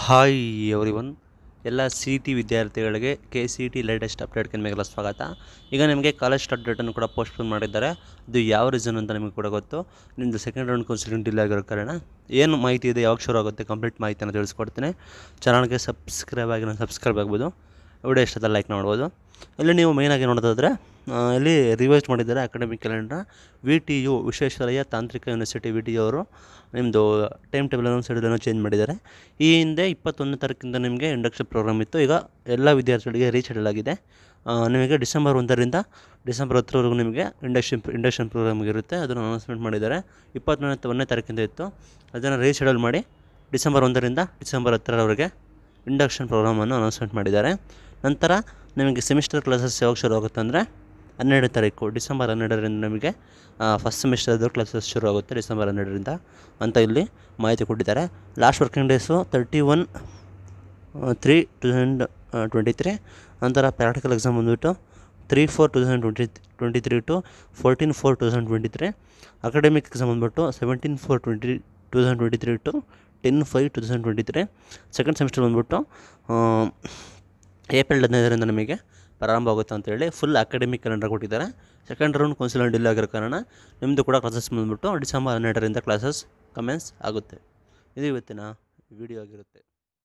hi everyone ಎಲ್ಲ C T ವಿದ್ಯಾರ್ಥಿಗಳಿಗೆ K C T latest ಅಪ್ಡೇಟ್ಗೆ ನಿಮಗೆಲ್ಲ ಸ್ವಾಗತ ಈಗ ನಿಮಗೆ ಕಾಲೇಜ್ ಅಪ್ಡೇಟನ್ನು ಕೂಡ ಪೋಸ್ಟ್ಪೋನ್ ಮಾಡಿದ್ದಾರೆ ಅದು ಯಾವ ರೀಸನ್ ಅಂತ ನಿಮಗೆ ಕೂಡ ಗೊತ್ತು ನಿಮ್ಮದು ಸೆಕೆಂಡ್ ರೌಂಡ್ ಕೌನ್ಸಿಲಿಂಗ್ ಡಿಲೇ ಆಗಿರೋ ಕಾರಣ ಏನು ಮಾಹಿತಿ ಇದೆ ಯಾವಾಗ ಶುರು ಆಗುತ್ತೆ ಕಂಪ್ಲೀಟ್ ಮಾಹಿತಿಯನ್ನು ತಿಳಿಸ್ಕೊಡ್ತೀನಿ ಚಾನಲ್ಗೆ ಸಬ್ಸ್ಕ್ರೈಬ್ ಆಗಿ ನಾನು ಸಬ್ಸ್ಕ್ರೈಬ್ ಆಗ್ಬೋದು ವಿಡಿಯೋ ಇಷ್ಟ ಲೈಕ್ ನೋಡ್ಬೋದು ಇಲ್ಲಿ ನೀವು ಮೇಯ್ನಾಗಿ ನೋಡೋದಾದರೆ ಇಲ್ಲಿ ರಿವೈಸ್ ಮಾಡಿದ್ದಾರೆ academic calendar V T U Visvesvaraya ತಾಂತ್ರಿಕ ಯೂನಿವರ್ಸಿಟಿ ವಿ ಟಿ ಯು ಅವರು ನಿಮ್ಮದು ಟೈಮ್ ಟೇಬಲನ್ನು ಶೆಡ್ಯೂಲನ್ನು ಚೇಂಜ್ ಮಾಡಿದ್ದಾರೆ ಈ ಹಿಂದೆ ಇಪ್ಪತ್ತೊಂದನೇ ತಾರೀಕಿಂದ ನಿಮಗೆ ಇಂಡಕ್ಷನ್ ಪ್ರೋಗ್ರಾಮ್ ಇತ್ತು ಈಗ ಎಲ್ಲ ವಿದ್ಯಾರ್ಥಿಗಳಿಗೆ ರೀಶೆಡ್ಯೂಲ್ ಆಗಿದೆ ನಿಮಗೆ ಡಿಸೆಂಬರ್ ಒಂದರಿಂದ ಡಿಸೆಂಬರ್ ಹತ್ತರವರೆಗೂ ನಿಮಗೆ ಇಂಡಕ್ಷನ್ ಇಂಡಕ್ಷನ್ ಪ್ರೋಗ್ರಾಮ್ ಇರುತ್ತೆ ಅದನ್ನು ಅನೌನ್ಸ್ಮೆಂಟ್ ಮಾಡಿದ್ದಾರೆ ಇಪ್ಪತ್ತೊಂದನೇ ಒಂದನೇ ತಾರೀಕಿಂದ ಇತ್ತು ಅದನ್ನು ರೀಶೆಡ್ಯೂಲ್ ಮಾಡಿ ಡಿಸೆಂಬರ್ ಒಂದರಿಂದ ಡಿಸೆಂಬರ್ ಹತ್ತರವರೆಗೆ ಇಂಡಕ್ಷನ್ ಪ್ರೋಗ್ರಾಮನ್ನು ಅನೌನ್ಸ್ಮೆಂಟ್ ಮಾಡಿದ್ದಾರೆ ನಂತರ ನಿಮಗೆ ಸೆಮಿಸ್ಟರ್ ಕ್ಲಾಸಸ್ ಯಾವಾಗ ಶುರು ಆಗುತ್ತೆ ಅಂದರೆ ಹನ್ನೆರಡು ತಾರೀಕು ಡಿಸೆಂಬರ್ ಹನ್ನೆರಡರಿಂದ ನಿಮಗೆ ಫಸ್ಟ್ ಸೆಮಿಸ್ಟರ್ದು ಕ್ಲಾಸಸ್ ಶುರು ಆಗುತ್ತೆ ಡಿಸೆಂಬರ್ ಹನ್ನೆರಡರಿಂದ ಅಂತ ಇಲ್ಲಿ ಮಾಹಿತಿ ಕೊಟ್ಟಿದ್ದಾರೆ last working days thirty one three two thousand twenty three ನಂತರ ಪ್ರಾಕ್ಟಿಕಲ್ ಎಕ್ಸಾಮ್ ಬಂದುಬಿಟ್ಟು three four two thousand twenty twenty three to fourteen four two thousand twenty three academic exam ಬಂದುಬಿಟ್ಟು seventeen four twenty two thousand twenty three to ten five two thousand twenty three second semester ಬಂದುಬಿಟ್ಟು April ಹದಿನೈದರಿಂದ ನಮಗೆ ಪ್ರಾರಂಭ ಆಗುತ್ತೆ ಅಂತೇಳಿ full academic calendar ಕೊಟ್ಟಿದ್ದಾರೆ second round council ಡಿಲ್ ಆಗಿರೋ ಕಾರಣ ನಿಮ್ಮದು ಕೂಡ ಕ್ಲಾಸಸ್ ಬಂದುಬಿಟ್ಟು ಡಿಸೆಂಬರ್ ಹನ್ನೆರಡರಿಂದ ಕ್ಲಾಸಸ್ ಕಮೆನ್ಸ್ ಆಗುತ್ತೆ ಇದು ಇವತ್ತಿನ ವಿಡಿಯೋ ಆಗಿರುತ್ತೆ